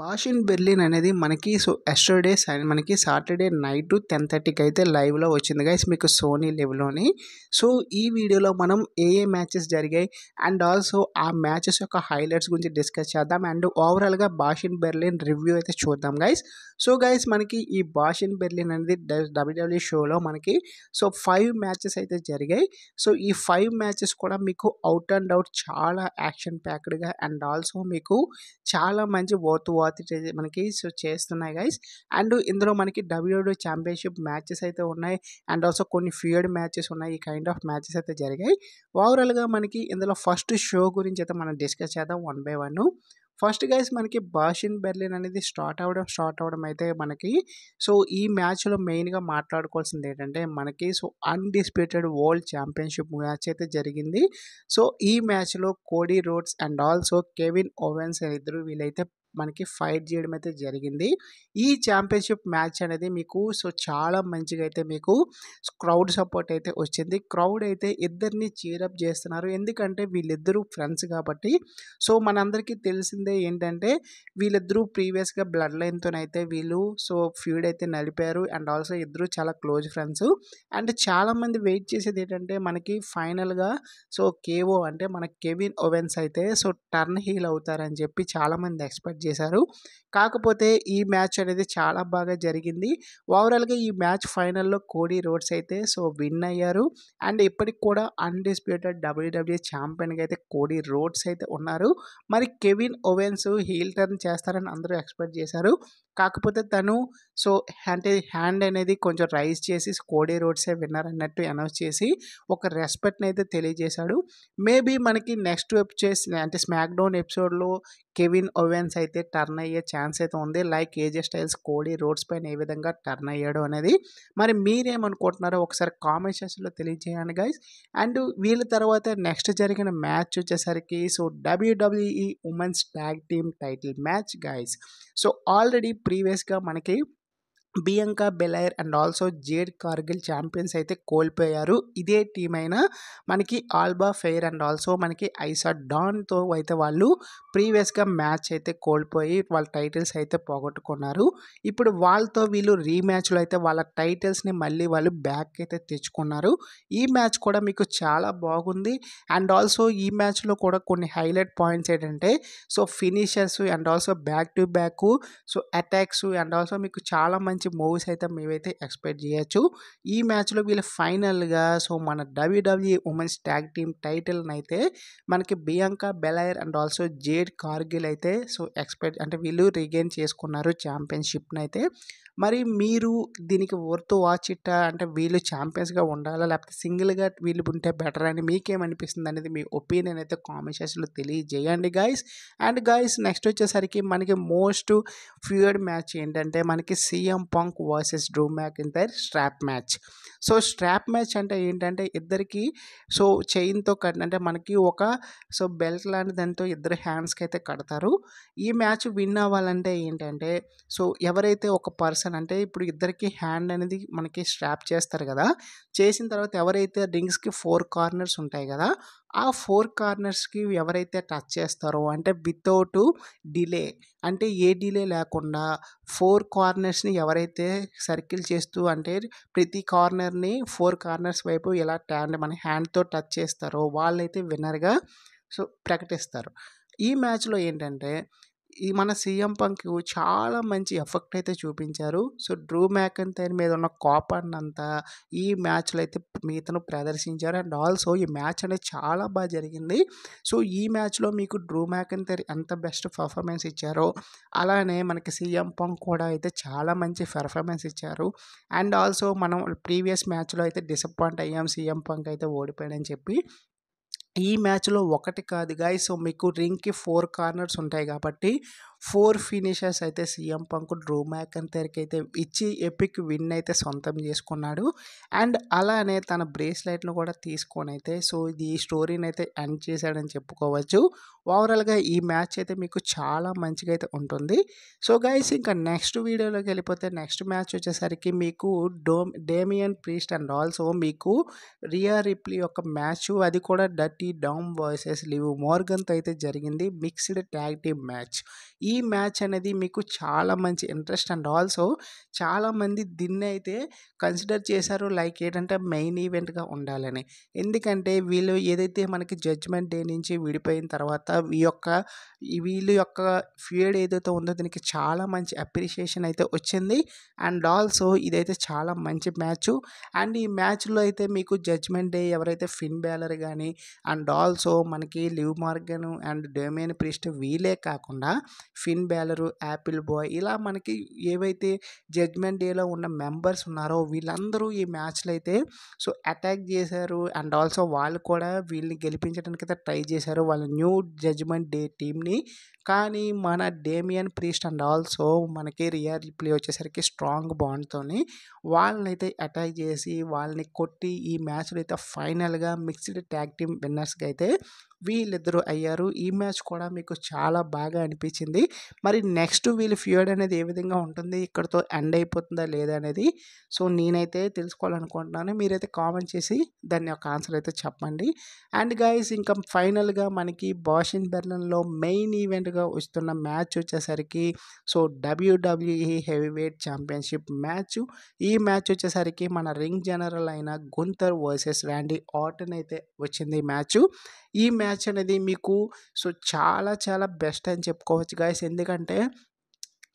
Bosch in Berlin అనేది మనకి so yesterday మనకి సాటర్డే నైట్ టెన్ థర్టీకి అయితే లైవ్లో వచ్చింది గైస్ మీకు సోనీ లెవెల్లోని సో ఈ వీడియోలో మనం ఏ ఏ మ్యాచెస్ జరిగాయి అండ్ ఆల్సో ఆ మ్యాచెస్ యొక్క హైలైట్స్ గురించి డిస్కస్ చేద్దాం అండ్ ఓవరాల్గా బాష్ ఇన్ బెర్లిన్ రివ్యూ అయితే చూద్దాం గైస్ సో గైస్ మనకి ఈ బాష్ ఇన్ బెర్లిన్ అనేది డబ్ల్యూడబ్ల్యూ షోలో మనకి సో ఫైవ్ మ్యాచెస్ అయితే జరిగాయి సో ఈ ఫైవ్ మ్యాచెస్ కూడా మీకు అవుట్ అండ్ అవుట్ చాలా యాక్షన్ ప్యాక్డ్గా అండ్ ఆల్సో మీకు చాలా మంచి ఓతు తర్వాత మనకి చేస్తున్నాయి గైస్ అండ్ ఇందులో మనకి డబ్ల్యూడబ్ల్యూ ఛాంపియన్షిప్ మ్యాచెస్ అయితే ఉన్నాయి అండ్ ఆల్సో కొన్ని ఫీల్డ్ మ్యాచెస్ ఉన్నాయి ఈ కైండ్ ఆఫ్ మ్యాచెస్ అయితే జరిగాయి ఓవరాల్గా మనకి ఇందులో ఫస్ట్ షో గురించి అయితే మనం డిస్కస్ చేద్దాం one by one first guys మనకి బాషిన్ బెర్లిన్ అనేది స్టార్ట్ అవ్వడం స్టార్ట్ అవ్వడం అయితే మనకి సో ఈ మ్యాచ్లో మెయిన్గా మాట్లాడుకోవాల్సింది ఏంటంటే మనకి so undisputed world championship match అయితే జరిగింది సో ఈ మ్యాచ్లో Cody Rhodes and also Kevin Owens ఇద్దరు వీళ్ళైతే మనకి ఫైట్ చేయడం అయితే జరిగింది ఈ ఛాంపియన్షిప్ మ్యాచ్ అనేది మీకు సో చాలా మంచిగా అయితే మీకు క్రౌడ్ సపోర్ట్ అయితే వచ్చింది క్రౌడ్ అయితే ఇద్దరిని చీరప్ చేస్తున్నారు ఎందుకంటే వీళ్ళిద్దరూ ఫ్రెండ్స్ కాబట్టి సో మనందరికీ తెలిసిందే ఏంటంటే వీళ్ళిద్దరూ ప్రీవియస్గా బ్లడ్ లైన్తోనైతే వీళ్ళు సో ఫ్యూడ్ అయితే నడిపారు అండ్ ఆల్సో ఇద్దరు చాలా క్లోజ్ ఫ్రెండ్స్ అండ్ చాలామంది వెయిట్ చేసేది ఏంటంటే మనకి ఫైనల్గా సో కేవో అంటే మన కెవిన్ ఓవెన్స్ అయితే సో టర్న్ హీల్ అవుతారని చెప్పి చాలామంది ఎక్స్పెక్ట్ చేశారు కాకపోతే ఈ మ్యాచ్ అనేది చాలా బాగా జరిగింది ఓవరాల్గా ఈ మ్యాచ్ ఫైనల్లో కోడి రోడ్స్ అయితే సో విన్ అయ్యారు అండ్ ఇప్పటికి కూడా అన్డిస్ప్యూటెడ్ డబ్ల్యూడబ్ల్యూ ఛాంపియన్గా అయితే కోడి రోడ్స్ అయితే ఉన్నారు మరి కెవిన్ ఓవెన్స్ హీల్ టర్న్ చేస్తారని అందరూ ఎక్స్పెక్ట్ చేశారు కాకపోతే తను సో అంటే హ్యాండ్ అనేది కొంచెం రైజ్ చేసి కోడి రోడ్సే విన్నర్ అన్నట్టు అనౌన్స్ చేసి ఒక రెస్పెక్ట్ని అయితే తెలియజేశాడు మేబీ మనకి నెక్స్ట్ ఎపిసోడ్ అంటే స్మాక్డౌన్ ఎపిసోడ్లో కెవిన్ ఓవెన్స్ అయితే టర్న్ అయ్యే ఛాన్స్ అయితే ఉంది like AJ Styles Cody Rhodes పైన ఏ విధంగా టర్న్ అయ్యాడు అనేది మరి మీరేమనుకుంటున్నారో ఒకసారి కామెంట్ సెక్షన్లో తెలియజేయండి గైస్ అండ్ వీళ్ళ తర్వాత నెక్స్ట్ జరిగిన మ్యాచ్ వచ్చేసరికి so WWE women's tag team title match guys so already ప్రీవియస్గా మనకి Bianca Belair and also Jade Cargill champions అయితే కోల్పోయారు ఇదే టీం అయినా మనకి ఆల్బా ఫెయిర్ అండ్ ఆల్సో మనకి ఐసా డాన్తో అయితే వాళ్ళు ప్రీవియస్గా మ్యాచ్ అయితే కోల్పోయి వాళ్ళ టైటిల్స్ అయితే పోగొట్టుకున్నారు ఇప్పుడు వాళ్ళతో వీళ్ళు రీమ్యాచ్లో అయితే వాళ్ళ టైటిల్స్ని మళ్ళీ వాళ్ళు బ్యాక్ అయితే తెచ్చుకున్నారు ఈ మ్యాచ్ కూడా మీకు చాలా బాగుంది అండ్ ఆల్సో ఈ మ్యాచ్లో కూడా కొన్ని హైలైట్ పాయింట్స్ ఏంటంటే so finishers and also back to back so attacks and also మీకు చాలా మంచి మంచి మూవీస్ అయితే మేమైతే ఎక్స్పెక్ట్ చేయొచ్చు ఈ మ్యాచ్లో వీళ్ళు ఫైనల్గా సో మన డబ్ల్యూడబ్ల్యూ ఉమెన్స్ ట్యాగ్ టీమ్ టైటిల్ని అయితే మనకి Bianca Belair and also Jade Cargill అయితే సో ఎక్స్పెక్ట్ అంటే వీళ్ళు రిగైన్ చేసుకున్నారు ఛాంపియన్షిప్ని అయితే మరి మీరు దీనికి వర్త్ వాచ్ ఇట్ట అంటే వీళ్ళు ఛాంపియన్స్గా ఉండాలా లేకపోతే సింగిల్గా వీళ్ళు ఉంటే బెటర్ అని మీకేమనిపిస్తుంది అనేది మీ ఒపీనియన్ అయితే కామెంట్ సెక్షన్లో తెలియజేయండి గాయస్ అండ్ గాయస్ నెక్స్ట్ వచ్చేసరికి మనకి మోస్ట్ ఫ్యూర్డ్ మ్యాచ్ ఏంటంటే మనకి CM Punk versus Drew McIntyre strap match so strap match అంటే ఏంటంటే ఇద్దరికి సో చైన్తో కట్ అంటే మనకి ఒక సో బెల్ట్ లాంటి దాంతో ఇద్దరు హ్యాండ్స్కి అయితే కడతారు ఈ మ్యాచ్ విన్ అవ్వాలంటే ఏంటంటే సో ఎవరైతే ఒక పర్సన్ అంటే ఇప్పుడు ఇద్దరికి హ్యాండ్ అనేది మనకి స్ట్రాప్ చేస్తారు కదా చేసిన తర్వాత ఎవరైతే రింగ్స్కి ఫోర్ కార్నర్స్ ఉంటాయి కదా ఆ ఫోర్ కార్నర్స్కి ఎవరైతే టచ్ చేస్తారో అంటే వితౌట్ డిలే అంటే ఏ డిలే లేకుండా ఫోర్ కార్నర్స్ని ఎవరైతే సర్కిల్ చేస్తూ అంటే ప్రతి కార్నర్ని ఫోర్ కార్నర్స్ వైపు ఎలా అంటే మన హ్యాండ్తో టచ్ చేస్తారో వాళ్ళైతే విన్నర్గా సో ప్రకటిస్తారు ఈ మ్యాచ్లో ఏంటంటే ఈ మన సీఎం పంకు చాలా మంచి ఎఫెక్ట్ అయితే చూపించారు సో డ్రూ మ్యాకంటైర్ మీద ఉన్న కాపాన్ని అంతా ఈ మ్యాచ్లో అయితే మీతను ప్రదర్శించారు అండ్ ఆల్సో ఈ మ్యాచ్ అనేది చాలా బాగా జరిగింది సో ఈ మ్యాచ్లో మీకు డ్రూ మ్యాకంటైర్ ఎంత బెస్ట్ పర్ఫార్మెన్స్ ఇచ్చారో అలానే మనకి సీఎం పంక్ కూడా అయితే చాలా మంచి పెర్ఫార్మెన్స్ ఇచ్చారు అండ్ ఆల్సో మనం ప్రీవియస్ మ్యాచ్లో అయితే డిసప్పాయింట్ అయ్యాం సీఎం పంక్ అయితే ఓడిపోయాడని చెప్పి ఈ మ్యాచ్లో ఒకటి కాదు గాయ సో మీకు రింగ్కి ఫోర్ కార్నర్స్ ఉంటాయి కాబట్టి ఫోర్ ఫినిషర్స్ అయితే సీఎం పంకు డ్రూ మ్యాకంతేర్కి అయితే ఇచ్చి ఎపిక్ విన్ అయితే సొంతం చేసుకున్నాడు అండ్ అలానే తన బ్రేస్లైట్ను కూడా తీసుకొని అయితే సో ఈ స్టోరీని అయితే ఎండ్ చేశాడని చెప్పుకోవచ్చు ఓవరాల్గా ఈ మ్యాచ్ అయితే మీకు చాలా మంచిగా అయితే ఉంటుంది సో గైస్ ఇంకా నెక్స్ట్ వీడియోలోకి వెళ్ళిపోతే నెక్స్ట్ మ్యాచ్ వచ్చేసరికి మీకు Dom Damian Priest and also మీకు రియా రిప్లీ యొక్క మ్యాచ్ అది కూడా డర్టీ డౌన్ వాయిసెస్ లివ్ మోర్గన్తో అయితే జరిగింది మిక్స్డ్ ట్యాగ్ టీమ్ మ్యాచ్ ఈ మ్యాచ్ అనేది మీకు చాలా మంచి ఇంట్రెస్ట్ అండ్ ఆల్సో చాలామంది దీన్ని అయితే కన్సిడర్ చేశారు లైక్ ఏంటంటే మెయిన్ ఈవెంట్గా ఉండాలని ఎందుకంటే వీళ్ళు ఏదైతే మనకి జడ్జ్మెంట్ డే నుంచి విడిపోయిన తర్వాత ఈ యొక్క వీళ్ళు యొక్క ఫ్యూడ్ ఏదైతే ఉందో దీనికి చాలా మంచి అప్రిషియేషన్ అయితే వచ్చింది అండ్ ఆల్సో ఇదైతే చాలా మంచి మ్యాచ్ అండ్ ఈ మ్యాచ్లో అయితే మీకు జడ్జ్మెంట్ డే ఎవరైతే ఫిన్ బ్యాలర్ కానీ అండ్ ఆల్సో మనకి Liv Morgan and Damian Priest వీలే కాకుండా ఫిన్ బ్యాలరు యాపిల్ బాయ్ ఇలా మనకి ఏవైతే జడ్మెంట్ డేలో ఉన్న మెంబర్స్ ఉన్నారో వీళ్ళందరూ ఈ మ్యాచ్లో అయితే సో అటాక్ చేశారు అండ్ ఆల్సో వాళ్ళు కూడా వీళ్ళని గెలిపించడానికి అయితే ట్రై చేశారు వాళ్ళ న్యూ జడ్జ్మెంట్ డే టీమ్ని కానీ మన డేమియన్ ప్రీస్ట్ అండ్ ఆల్సో మనకి రియర్ ప్లే వచ్చేసరికి స్ట్రాంగ్ బాండ్తోని వాళ్ళని అయితే అటాక్ చేసి వాళ్ళని కొట్టి ఈ మ్యాచ్లో అయితే ఫైనల్గా మిక్స్డ్ ట్యాగ్ టీమ్ విన్నర్స్గా అయితే వీళ్ళిద్దరూ అయ్యారు ఈ మ్యాచ్ కూడా మీకు చాలా బాగా అనిపించింది మరి నెక్స్ట్ వీళ్ళ ఫ్యూడ్ అనేది ఏ విధంగా ఉంటుంది ఇక్కడతో ఎండ్ అయిపోతుందా లేదా అనేది సో నేనైతే తెలుసుకోవాలనుకుంటున్నాను మీరైతే కామెంట్ చేసి దాని యొక్క ఆన్సర్ అయితే చెప్పండి అండ్ గైస్ ఇంకా ఫైనల్గా మనకి బాషిన్ బెర్లన్లో మెయిన్ ఈవెంట్గా వస్తున్న మ్యాచ్ వచ్చేసరికి so WWE heavy weight championship match ఈ మ్యాచ్ వచ్చేసరికి మన రింగ్ జనరల్ అయిన గుంతర్ వర్సెస్ ర్యాండీ ఆటన్ అయితే వచ్చింది మ్యాచ్ ఈ మ్యాచ్ మ్యాచ్ అనేది మీకు సో చాలా చాలా బెస్ట్ అని చెప్పుకోవచ్చు గాయస్ ఎందుకంటే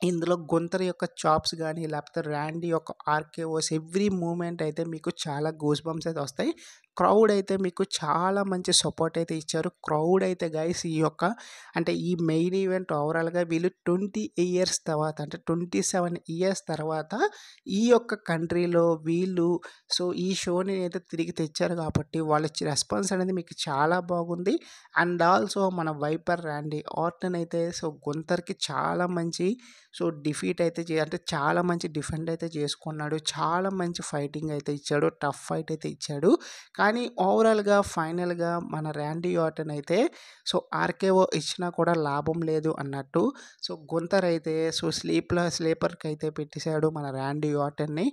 ఇందులో గుంతర్ యొక్క చాప్స్ కానీ లేకపోతే ర్యాండీ యొక్క ఆర్కేఓస్ ఎవ్రీ మూమెంట్ అయితే మీకు చాలా గూస్ బంప్స్ అయితే వస్తాయి క్రౌడ్ అయితే మీకు చాలా మంచి సపోర్ట్ అయితే ఇచ్చారు క్రౌడ్ అయితే గైస్ ఈ యొక్క అంటే ఈ మెయిన్ ఈవెంట్ ఓవరాల్గా వీళ్ళు ట్వంటీ ఇయర్స్ తర్వాత అంటే ట్వంటీ సెవెన్ ఇయర్స్ తర్వాత ఈ యొక్క కంట్రీలో వీళ్ళు సో ఈ షోని అయితే తిరిగి తెచ్చారు కాబట్టి వాళ్ళ రెస్పాన్స్ అనేది మీకు చాలా బాగుంది అండ్ ఆల్సో మన వైపర్ ర్యాండీ ఆర్టన్ అయితే సో గుంతర్కి చాలా మంచి సో డిఫీట్ అయితే అంటే చాలా మంచి డిఫెండ్ అయితే చేసుకున్నాడు చాలా మంచి ఫైటింగ్ అయితే ఇచ్చాడు టఫ్ ఫైట్ అయితే ఇచ్చాడు కానీ ఓవరాల్గా ఫైనల్గా మన ర్యాండీ ఆటన్ అయితే సో ఆర్కేఓ ఇచ్చినా కూడా లాభం లేదు అన్నట్టు సో గుంతర్ అయితే సో స్లీప్లో స్లీపర్కి అయితే పెట్టేశాడు మన ర్యాండీ ఆటన్ని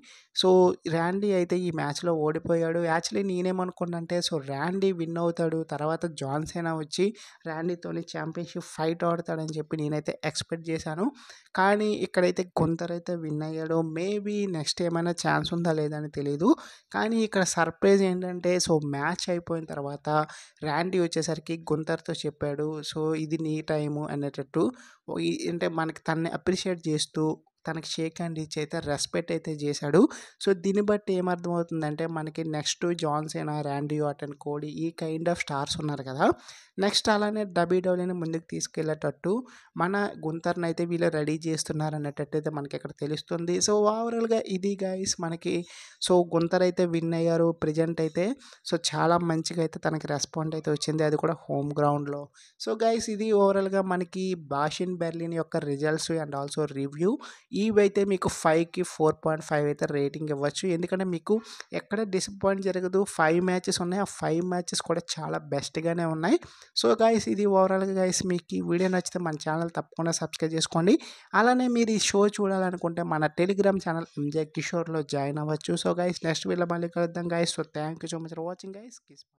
సో ర్యాండీ అయితే ఈ మ్యాచ్లో ఓడిపోయాడు యాక్చువల్లీ నేనేమనుకున్నంటే సో ర్యాండీ విన్ అవుతాడు తర్వాత జాన్సేనా వచ్చి ర్యాండీతోని ఛాంపియన్షిప్ ఫైట్ ఆడతాడని చెప్పి నేనైతే ఎక్స్పెక్ట్ చేశాను కానీ ఇక్కడైతే గుంతర్ అయితే విన్ అయ్యాడు మేబీ నెక్స్ట్ ఏమైనా ఛాన్స్ ఉందా లేదని తెలియదు కానీ ఇక్కడ సర్ప్రైజ్ ఏంటంటే సో మ్యాచ్ అయిపోయిన తర్వాత ర్యాండీ వచ్చేసరికి గుంతర్తో చెప్పాడు సో ఇది నీ టైము అనేటట్టు అంటే మనకి తనని అప్రిషియేట్ చేస్తూ తనకి షేక్ హ్యాండ్ ఇచ్చి అయితే రెస్పెక్ట్ అయితే చేశాడు సో దీన్ని బట్టి ఏమర్థమవుతుందంటే మనకి నెక్స్ట్ జాన్సేనా ర్యాండీ ఆటన్ కోడి ఈ కైండ్ ఆఫ్ స్టార్స్ ఉన్నారు కదా నెక్స్ట్ అలానే డబ్ల్యూడబ్ల్యూని ముందుకు తీసుకెళ్లేటట్టు మన గుంతర్ని అయితే వీళ్ళు రెడీ చేస్తున్నారు అనేటట్టు అయితే మనకి ఇక్కడ తెలుస్తుంది సో ఓవరాల్గా ఇది గైస్ మనకి సో గుంతర్ అయితే విన్ అయ్యారు ప్రజెంట్ అయితే సో చాలా మంచిగా అయితే తనకి రెస్పాండ్ అయితే వచ్చింది అది కూడా హోమ్ గ్రౌండ్లో సో గైస్ ఇది ఓవరాల్గా మనకి బాషిన్ బెర్లిన్ యొక్క రిజల్ట్స్ అండ్ ఆల్సో రివ్యూ ఇవైతే మీకు ఫైవ్కి ఫోర్ పాయింట్ ఫైవ్ అయితే రేటింగ్ ఇవ్వచ్చు ఎందుకంటే మీకు ఎక్కడ డిసప్పాయింట్ జరగదు ఫైవ్ మ్యాచెస్ ఉన్నాయి ఆ ఫైవ్ మ్యాచెస్ కూడా చాలా బెస్ట్గానే ఉన్నాయి సో గాయస్ ఇది ఓవరాల్గా గాయస్ మీకు ఈ వీడియో నచ్చితే మన ఛానల్ తప్పకుండా సబ్స్క్రైబ్ చేసుకోండి అలానే మీరు ఈ షో చూడాలనుకుంటే మన టెలిగ్రామ్ ఛానల్ ఎంజాయ్ కిషోర్లో జాయిన్ అవ్వచ్చు సో గైస్ నెక్స్ట్ వీళ్ళ మళ్ళీ కలుద్దాం guys so thank you so much for watching guys kiss